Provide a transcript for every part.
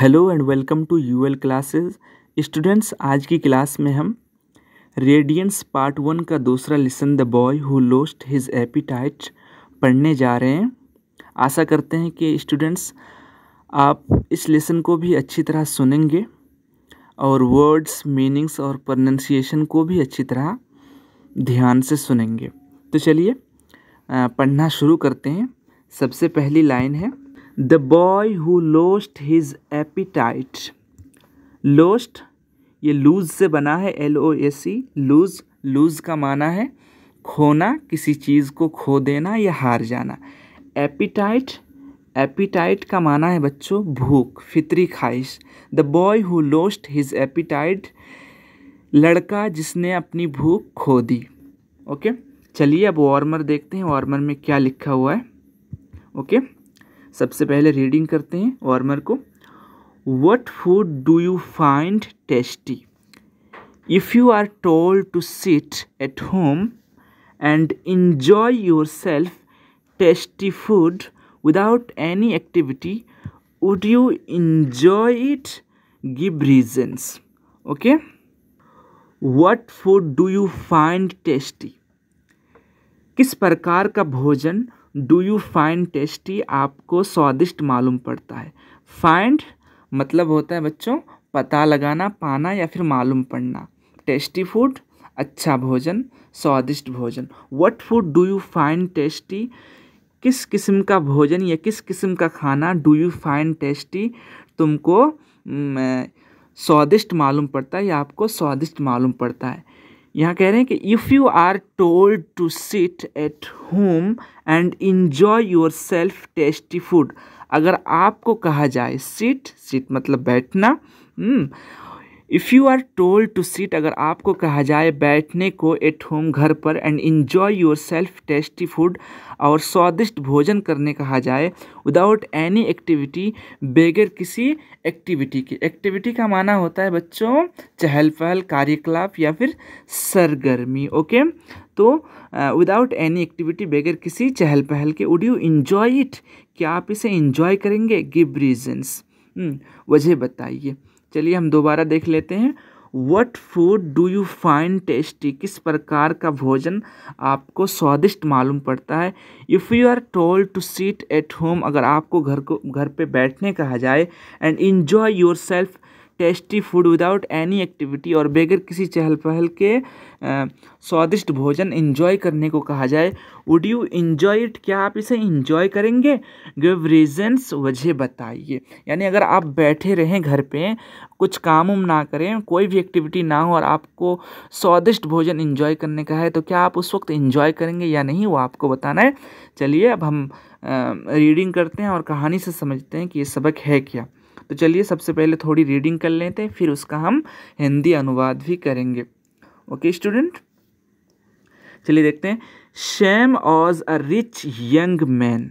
Hello and welcome to UL classes students आज की class में हम रेडियंस पार्ट वन का दूसरा lesson the boy who lost his appetite पढ़ने जा रहे हैं आशा करते हैं कि स्टूडेंट्स आप इस लेसन को भी अच्छी तरह सुनेंगे और वर्ड्स मीनिंग्स और प्रोनंसिएशन को भी अच्छी तरह ध्यान से सुनेंगे तो चलिए पढ़ना शुरू करते हैं सबसे पहली लाइन है the boy who lost his appetite lost ये लूज से बना है L O A C lose lose का माना है खोना किसी चीज़ को खो देना या हार जाना एपीटाइट एपीटाइट का माना है बच्चों भूख फितरी ख्वाहिश the boy who lost his appetite लड़का जिसने अपनी भूख खो दी ओके चलिए अब वार्मर देखते हैं वार्मर में क्या लिखा हुआ है ओके सबसे पहले रीडिंग करते हैं वार्मर को what food do you find tasty if you are told to sit at home and enjoy yourself tasty food without any activity would you enjoy it give reasons okay what food do you find tasty किस प्रकार का भोजन do you find tasty आपको स्वादिष्ट मालूम पड़ता है find मतलब होता है बच्चों पता लगाना पाना या फिर मालूम पड़ना टेस्टी फूड अच्छा भोजन स्वादिष्ट भोजन what food do you find tasty किस किस्म का भोजन या किस किस्म का खाना डू यू फाइंड टेस्टी तुमको स्वादिष्ट मालूम पड़ता है या आपको स्वादिष्ट मालूम पड़ता है यहाँ कह रहे हैं कि if you are told to sit at home and enjoy yourself tasty food अगर आपको कहा जाए सिट सिट मतलब बैठना हम्म, if you are told to seat अगर आपको कहा जाए बैठने को एट होम घर पर and enjoy yourself tasty food और स्वादिष्ट भोजन करने कहा जाए विदाउट एनी एक्टिविटी बगैर किसी एक्टिविटी के एक्टिविटी का माना होता है बच्चों चहल पहल कार्यकलाप या फिर सरगर्मी ओके तो विदाउट एनी एक्टिविटी बगैर किसी चहल पहल के वुड यू इन्जॉय इट क्या आप इसे इन्जॉय करेंगे गिव रीजन्स हम्म, वजह बताइए चलिए हम दोबारा देख लेते हैं what food do you find tasty किस प्रकार का भोजन आपको स्वादिष्ट मालूम पड़ता है if you are told to seat at home अगर आपको घर को घर पे बैठने कहा जाए and enjoy yourself tasty food without any activity और बगैर किसी चहल पहल के स्वादिष्ट भोजन इन्जॉय करने को कहा जाए वुड यू इन्जॉय इट क्या आप इसे इंजॉय करेंगे गिव रीजन्स वजह बताइए यानी अगर आप बैठे रहें घर पे कुछ काम उम ना करें कोई भी एक्टिविटी ना हो और आपको स्वादिष्ट भोजन इंजॉय करने का है तो क्या आप उस वक्त इंजॉय करेंगे या नहीं वो आपको बताना है चलिए अब हम रीडिंग करते हैं और कहानी से समझते हैं कि ये सबक है क्या तो चलिए सबसे पहले थोड़ी रीडिंग कर लेते हैं फिर उसका हम हिंदी अनुवाद भी करेंगे ओके स्टूडेंट चलिए देखते हैं Sham was a rich young man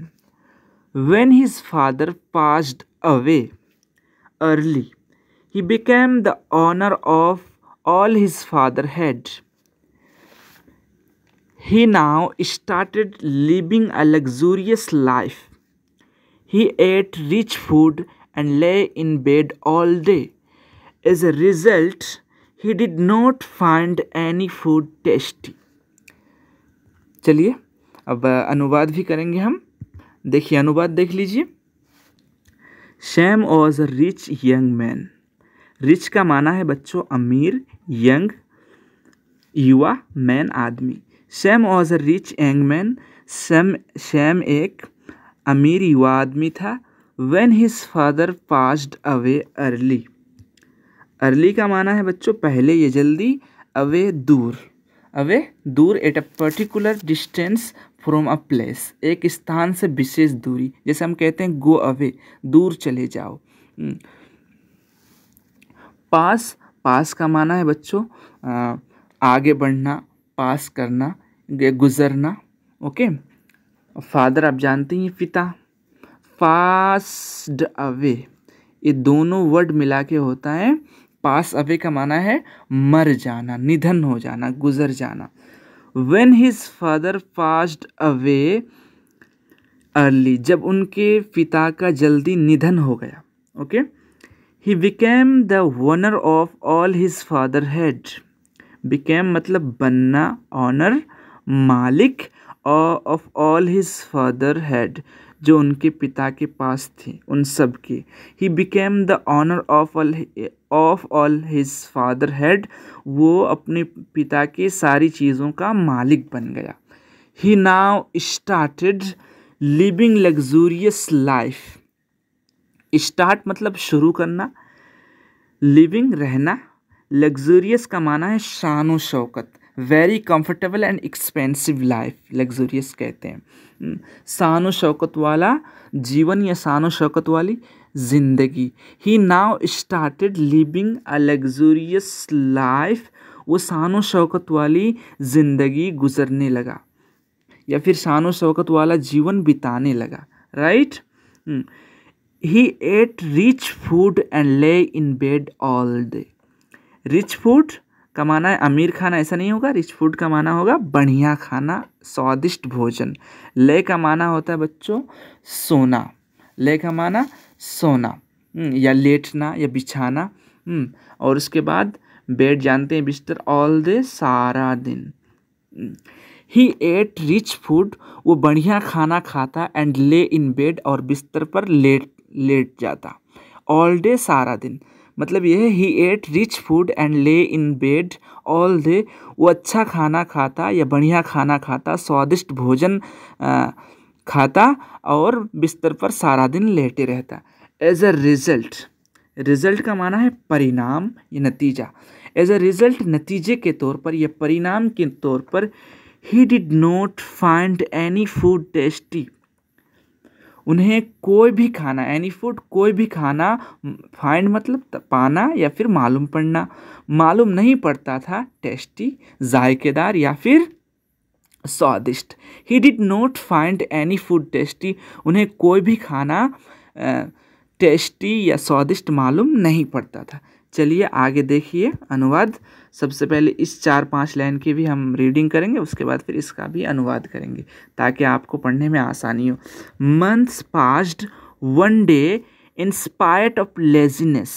when his father passed away early he became the owner of all his father had He now started living a luxurious life. He ate rich food and lay in bed all day. As a result, he did not find any food tasty. चलिए अब अनुवाद भी करेंगे हम देखिए अनुवाद देख लीजिए Sham was a rich young man rich का माना है बच्चों अमीर यंग युवा मैन आदमी Sham was a rich young man Sham Sham एक अमीर युवा आदमी था when his father passed away early early का माना है बच्चों पहले ये जल्दी अवे दूर अवे दूर at a particular distance from a place एक स्थान से विशेष दूरी जैसे हम कहते हैं गो अवे दूर चले जाओ पास hmm. पास का माना है बच्चों आगे बढ़ना पास करना गुजरना ओके फादर आप जानते हैं पिता पास्ड अवे ये दोनों वर्ड मिला के होता है पास अवे का माना है मर जाना निधन हो जाना गुजर जाना when his father passed away early जब उनके पिता का जल्दी निधन हो गया okay he became the owner of all his father had became मतलब बनना ऑनर मालिक of all his father had जो उनके पिता के पास थे उन सब के he became the owner of all of all his father had वो अपने पिता के सारी चीज़ों का मालिक बन गया he now started living luxurious life start मतलब शुरू करना लिविंग रहना लग्जूरियस का माना है शान शौकत very comfortable and expensive life luxurious कहते हैं शान हम्म, शौकत वाला जीवन या शान शौकत वाली ज़िंदगी he now started living a luxurious life वो शान शौकत वाली ज़िंदगी गुजरने लगा या फिर शान शौकत वाला जीवन बिताने लगा right he ate rich food and lay in bed all day rich food कमाना है अमीर खाना ऐसा नहीं होगा रिच फूड कमाना होगा बढ़िया खाना स्वादिष्ट भोजन ले का माना होता है बच्चों सोना ले का माना सोना हम्म, या लेटना या बिछाना हम्म, और उसके बाद बेड जानते हैं बिस्तर ऑल दे सारा दिन ही एट रिच फूड वो बढ़िया खाना खाता एंड ले इन बेड और बिस्तर पर लेट लेट जाता ऑल डे सारा दिन मतलब ये है he ate rich food and lay in bed all they वो अच्छा खाना खाता या बढ़िया खाना खाता स्वादिष्ट भोजन आ, खाता और बिस्तर पर सारा दिन लेटे रहता एज अ रिज़ल्ट रिज़ल्ट का माना है परिणाम या नतीजा एज अ रिज़ल्ट नतीजे के तौर पर या परिणाम के तौर पर he did not find any food tasty उन्हें कोई भी खाना एनी फूड कोई भी खाना फाइंड मतलब पाना या फिर मालूम पड़ना मालूम नहीं पड़ता था टेस्टी जायकेदार या फिर स्वादिष्ट he did not find any food tasty उन्हें कोई भी खाना टेस्टी या स्वादिष्ट मालूम नहीं पड़ता था चलिए आगे देखिए अनुवाद सबसे पहले इस चार पांच लाइन की भी हम रीडिंग करेंगे उसके बाद फिर इसका भी अनुवाद करेंगे ताकि आपको पढ़ने में आसानी हो months passed one day in spite of laziness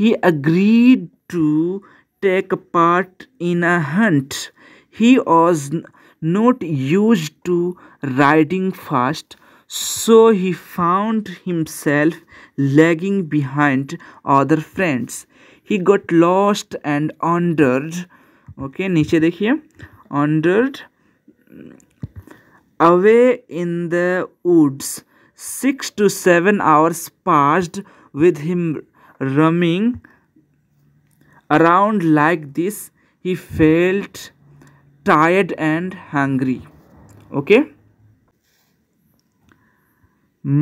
he agreed to take part in a hunt he was not use to riding fast so he found himself lagging behind other friends he got lost and wandered okay niche dekhiye wandered away in the woods 6 to 7 hours passed with him roaming around like this he felt tired and hungry okay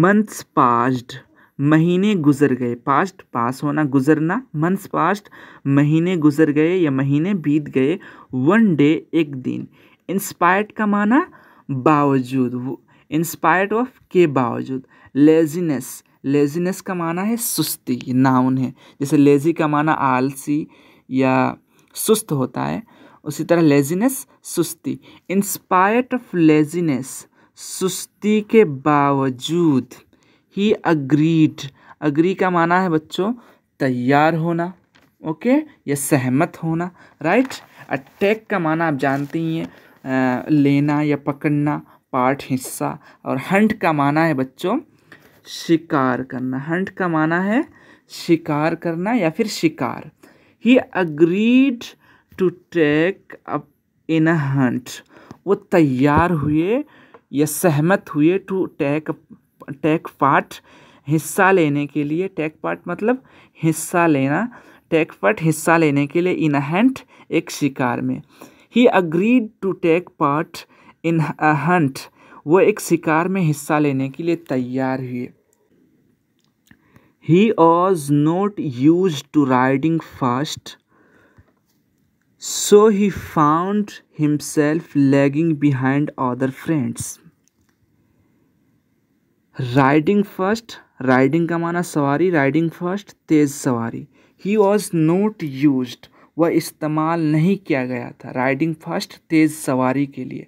months passed महीने गुजर गए past पास होना गुजरना months past महीने गुजर गए या महीने बीत गए वन डे एक दिन इंस्पायर्ड का माना बावजूद इंस्पायर्ड ऑफ के बावजूद लेजीनेस लेजीनेस का माना है सुस्ती नाउन है जैसे लेजी का माना आलसी या सुस्त होता है उसी तरह लेजीनेस सुस्ती इंस्पायर्ड ऑफ लेजीनेस सुस्ती के बावजूद ही अग्रीड अग्री का माना है बच्चों तैयार होना ओके या सहमत होना राइट अटैक का माना आप जानते ही हैं लेना या पकड़ना पार्ट हिस्सा और हंट का माना है बच्चों शिकार करना हंट का माना है शिकार करना या फिर शिकार he agreed to take up in a hunt वो तैयार हुए या सहमत हुए टू टेक टेक पार्ट हिस्सा लेने के लिए टेक पार्ट मतलब हिस्सा लेना टेक पार्ट हिस्सा लेने के लिए इन हंट एक शिकार में he agreed to take part in hunt वो एक शिकार में हिस्सा लेने के लिए तैयार हुए he was not use to riding fast so he found himself lagging behind other friends riding first riding का माना सवारी राइडिंग फर्स्ट तेज़ सवारी ही वॉज नोट यूज वह इस्तेमाल नहीं किया गया था राइडिंग फर्स्ट तेज़ सवारी के लिए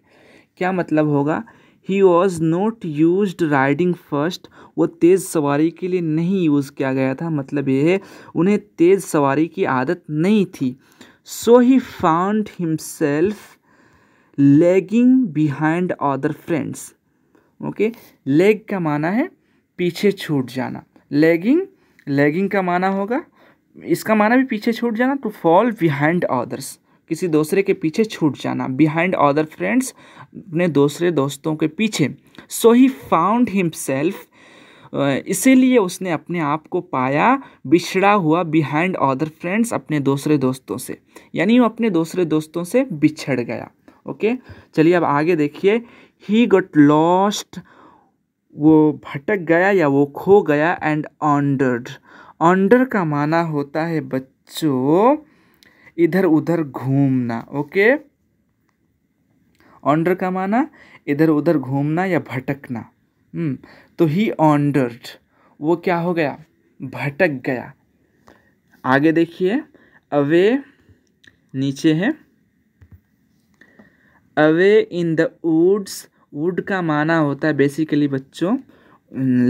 क्या मतलब होगा he was not use riding first वो तेज़ सवारी के लिए नहीं यूज़ किया गया था मतलब ये है उन्हें तेज़ सवारी की आदत नहीं थी so he found himself lagging behind other friends okay lag का माना है पीछे छूट जाना लेगिंग लेगिंग का माना होगा इसका माना भी पीछे छूट जाना टू फॉल बिहाइंड अदर्स किसी दूसरे के पीछे छूट जाना बिहाइंड अदर फ्रेंड्स अपने दूसरे दोस्तों के पीछे सो ही फाउंड हिमसेल्फ इसीलिए उसने अपने आप को पाया बिछड़ा हुआ बिहाइंड अदर फ्रेंड्स अपने दूसरे दोस्तों से यानी वो अपने दूसरे दोस्तों से बिछड़ गया ओके चलिए अब आगे देखिए ही गट लॉस्ट वो भटक गया या वो खो गया एंड ऑन्डर्ड ऑन्डर का माना होता है बच्चों इधर उधर घूमना ओके ऑन्डर का माना इधर उधर घूमना या भटकना हम्म, तो ही ऑन्डर्ड वो क्या हो गया भटक गया आगे देखिए अवे नीचे है away in the woods wood का माना होता है बेसिकली बच्चों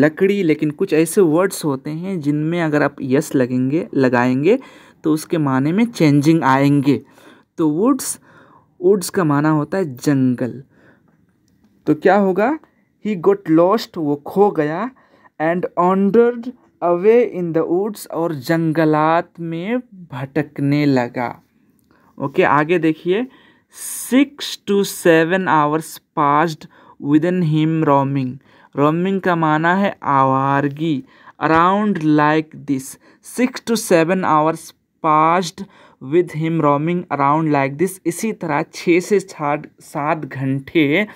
लकड़ी लेकिन कुछ ऐसे वर्ड्स होते हैं जिनमें अगर आप यस लगेंगे लगाएंगे तो उसके माने में चेंजिंग आएंगे तो वुड्स वुड्स का माना होता है जंगल तो क्या होगा ही गोट लॉस्ट वो खो गया and wandered away in the woods और जंगलात में भटकने लगा ओके okay, आगे देखिए six to seven hours passed within him roaming roaming का माना है आवारगी around like this six to seven hours passed with him roaming around like this इसी तरह छः से साठ सात घंटे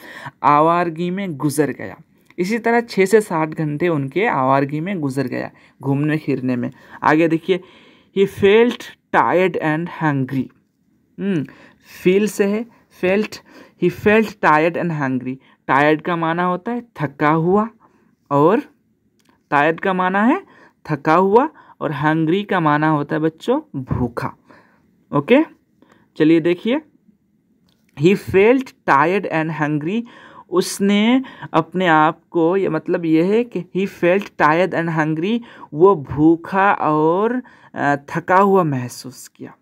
आवारगी में गुजर गया इसी तरह छः से सात घंटे उनके आवारगी में गुजर गया घूमने फिरने में आगे देखिए he felt tired and hungry feel से है felt he felt tired and hungry tired का माना होता है थका हुआ और टायर्ड का माना है थका हुआ और हंग्री का माना होता है बच्चों भूखा ओके चलिए देखिए he felt tired and hungry उसने अपने आप को ये मतलब ये है कि he felt tired and hungry वो भूखा और थका हुआ महसूस किया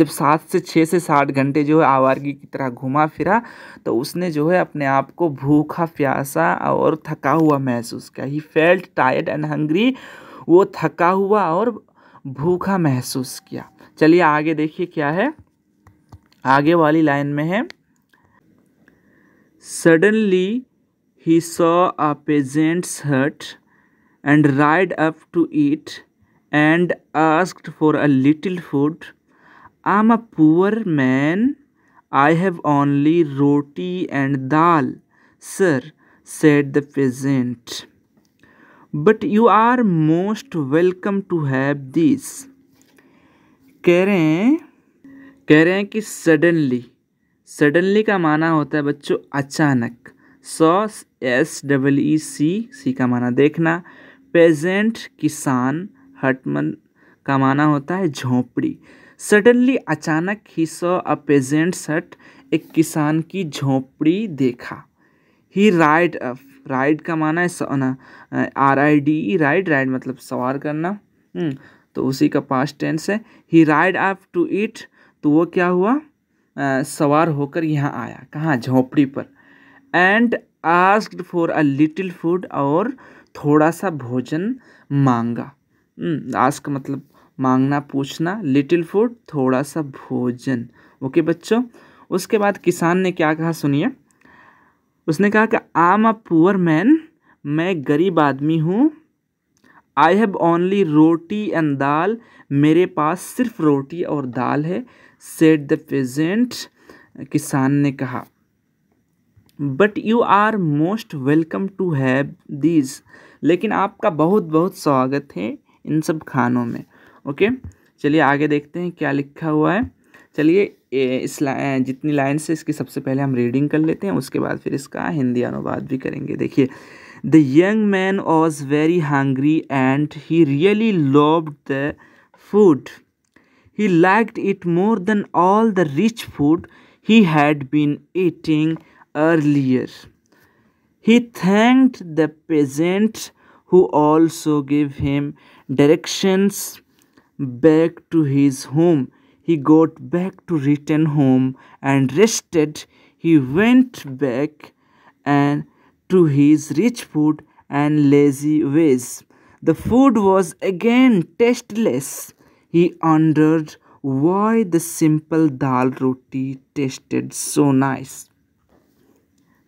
जब सात से छः से सात घंटे जो है आवारगी की तरह घुमा फिरा तो उसने जो है अपने आप को भूखा प्यासा और थका हुआ महसूस किया he felt tired and hungry वो थका हुआ और भूखा महसूस किया चलिए आगे देखिए क्या है आगे वाली लाइन में है suddenly he saw a peasant's hut and rode up to it and asked for a little food I'm a poor man I have only roti and dal sir said the present but you are most welcome to have this कह रहे हैं कह रहे हैं कि suddenly suddenly का माना होता है बच्चों अचानक सौ एस डबल ई सी सी का माना देखना प्रेजेंट किसान हटमन का माना होता है झोंपड़ी सडनली अचानक ही सॉ अ पेजेंट सट एक किसान की झोपड़ी देखा ही राइड अप राइड का माना है R I D ride ride मतलब सवार करना हम्म, तो उसी का पास टेंस है he ride up to it तो वो क्या हुआ आ, uh, सवार होकर यहाँ आया कहाँ झोपड़ी पर and asked for a little food और थोड़ा सा भोजन मांगा आस्क हम्म, मतलब मांगना पूछना लिटिल फूड थोड़ा सा भोजन ओके बच्चों उसके बाद किसान ने क्या कहा सुनिए उसने कहा कि आम अ पुअर मैन मैं गरीब आदमी हूँ I have only roti and dal मेरे पास सिर्फ रोटी और दाल है सेट द प्रजेंट किसान ने कहा but you are most welcome to have these लेकिन आपका बहुत बहुत स्वागत है इन सब खानों में ओके चलिए आगे देखते हैं क्या लिखा हुआ है चलिए इस लाइन जितनी लाइन से इसकी सबसे पहले हम रीडिंग कर लेते हैं उसके बाद फिर इसका हिंदी अनुवाद भी करेंगे देखिए the young man was very hungry and he really love the food he liked it more than all the rich food he had been eating earlier he thanked the present who also give him directions back to his home. He got back to return home and rested. He went back and to his rich food and lazy ways. The food was again tasteless. He wondered why the simple dal roti tasted so nice.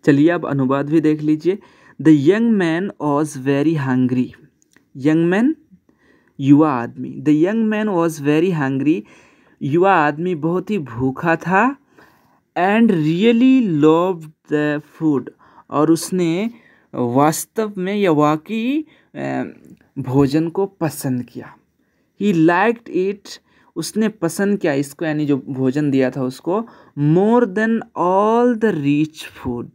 चलिए अब अनुवाद भी देख लीजिए The young man was very hungry. Young man. युवा आदमी the young man was very hungry युवा आदमी बहुत ही भूखा था and really love the food और उसने वास्तव में या वाकई भोजन को पसंद किया ही लाइक्ड इट उसने पसंद किया इसको यानी जो भोजन दिया था उसको more than all the rich food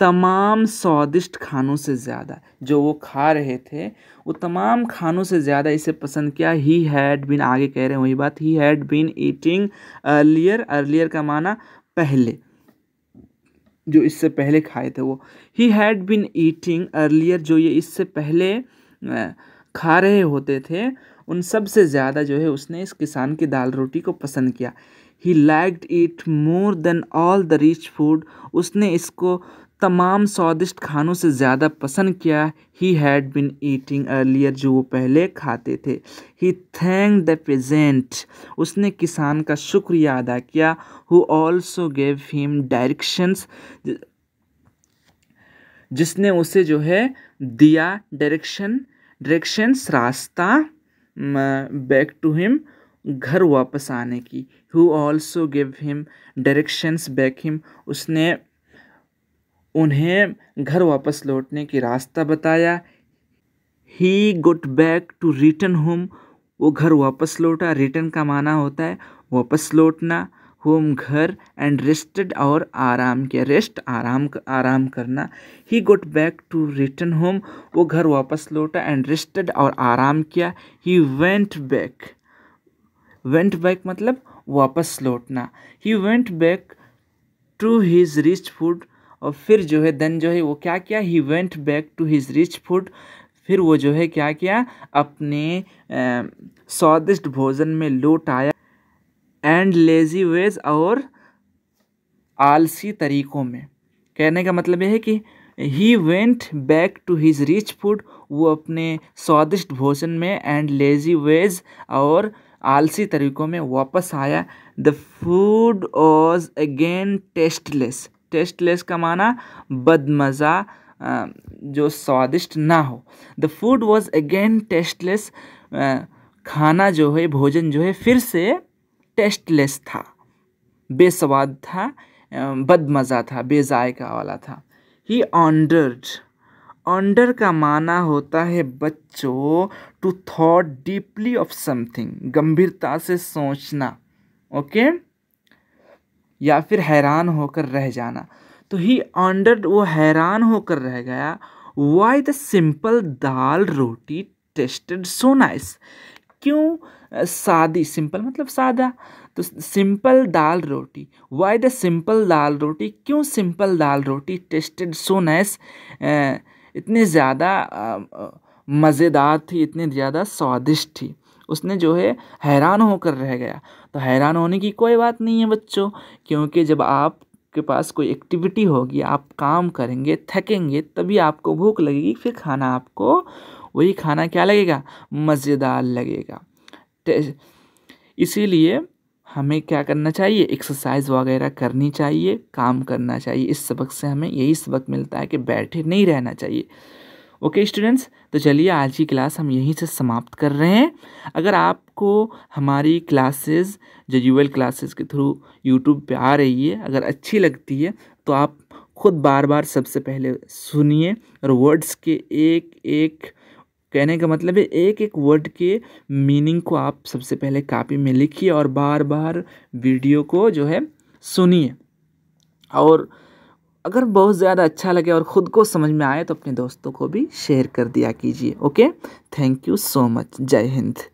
तमाम स्वादिष्ट खानों से ज़्यादा जो वो खा रहे थे वो तमाम खानों से ज़्यादा इसे पसंद किया ही हैड बिन आगे कह रहे हैं वही बात he had been eating earlier earlier का माना पहले जो इससे पहले खाए थे वो he had been eating earlier जो ये इससे पहले खा रहे होते थे उन सब से ज़्यादा जो है उसने इस किसान की दाल रोटी को पसंद किया he liked it more than all the rich food उसने इसको तमाम स्वादिष्ट खानों से ज़्यादा पसंद किया he had been eating earlier जो वो पहले खाते थे ही थैंक द प्रजेंट उसने किसान का शुक्रिया अदा किया who also gave him directions जिसने उसे जो है दिया डायरेक्शन डायरेक्शंस रास्ता बैक टू हिम घर वापस आने की who also give him directions back him उसने उन्हें घर वापस लौटने की रास्ता बताया ही गुट बैक टू रिटर्न होम वो घर वापस लौटा रिटर्न का माना होता है वापस लौटना होम घर एंड रेस्टेड और आराम किया रेस्ट आराम आराम करना he got back to return home वो घर वापस लौटा एंड रेस्टेड और आराम किया he went back went back मतलब वापस लौटना he went back to his rich food और फिर जो है देन जो है वो क्या किया he went back to his rich food फिर वो जो है क्या किया अपने स्वादिष्ट भोजन में लूट आया एंड लेजी वेज और आलसी तरीकों में कहने का मतलब यह है कि he went back to his rich food वो अपने स्वादिष्ट भोजन में एंड लेजी वेज और आलसी तरीकों में वापस आया the food was again tasteless tasteless का माना बदमज़ा जो स्वादिष्ट ना हो the food was again tasteless खाना जो है भोजन जो है फिर से टेस्टलेस था बेस्वाद था बदमज़ा था बेजायका वाला था ही ऑन्डर्ड ऑन्डर का माना होता है बच्चों to thought deeply of something गंभीरता से सोचना ओके okay? या फिर हैरान होकर रह जाना तो ही ऑन्डर्ड वो हैरान होकर रह गया why the simple dal roti tasted so nice क्यों सादी सिंपल मतलब सादा तो simple dal roti why the simple dal roti क्यों simple dal roti tasted so nice इतनी ज़्यादा मज़ेदार थी इतनी ज़्यादा स्वादिष्ट थी उसने जो है हैरान होकर रह गया तो हैरान होने की कोई बात नहीं है बच्चों क्योंकि जब आप के पास कोई एक्टिविटी होगी आप काम करेंगे थकेंगे तभी आपको भूख लगेगी फिर खाना आपको वही खाना क्या लगेगा मज़ेदार लगेगा इसीलिए हमें क्या करना चाहिए एक्सरसाइज वगैरह करनी चाहिए काम करना चाहिए इस सबक से हमें यही सबक मिलता है कि बैठे नहीं रहना चाहिए ओके स्टूडेंट्स तो चलिए आज की क्लास हम यहीं से समाप्त कर रहे हैं अगर आपको हमारी क्लासेस जो यूएल क्लासेस के थ्रू यूट्यूब पे आ रही है अगर अच्छी लगती है तो आप खुद बार बार सबसे पहले सुनिए और वर्ड्स के एक एक कहने का मतलब है एक एक वर्ड के मीनिंग को आप सबसे पहले कापी में लिखिए और बार बार वीडियो को जो है सुनिए और अगर बहुत ज़्यादा अच्छा लगे और ख़ुद को समझ में आए तो अपने दोस्तों को भी शेयर कर दिया कीजिए okay thank you so much जय हिंद